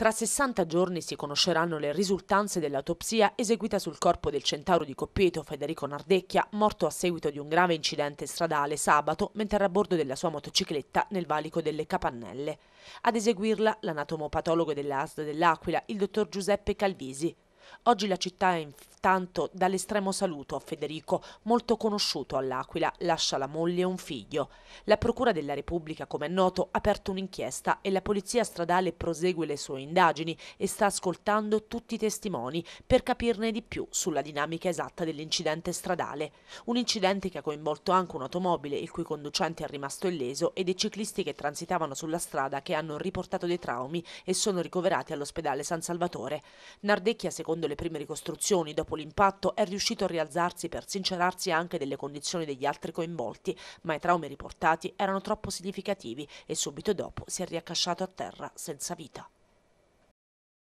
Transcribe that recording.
Tra 60 giorni si conosceranno le risultanze dell'autopsia eseguita sul corpo del centauro di Coppieto Federico Nardecchia, morto a seguito di un grave incidente stradale sabato mentre era a bordo della sua motocicletta nel valico delle Capannelle. Ad eseguirla l'anatomopatologo dell'ASD dell'Aquila, il dottor Giuseppe Calvisi. Oggi la città è in pertanto dall'estremo saluto a Federico, molto conosciuto all'Aquila, lascia la moglie e un figlio. La Procura della Repubblica, come è noto, ha aperto un'inchiesta e la Polizia Stradale prosegue le sue indagini e sta ascoltando tutti i testimoni per capirne di più sulla dinamica esatta dell'incidente stradale. Un incidente che ha coinvolto anche un'automobile il cui conducente è rimasto illeso e dei ciclisti che transitavano sulla strada che hanno riportato dei traumi e sono ricoverati all'ospedale San Salvatore. Nardecchia, secondo le prime ricostruzioni, dopo Dopo l'impatto è riuscito a rialzarsi per sincerarsi anche delle condizioni degli altri coinvolti, ma i traumi riportati erano troppo significativi e subito dopo si è riaccasciato a terra senza vita.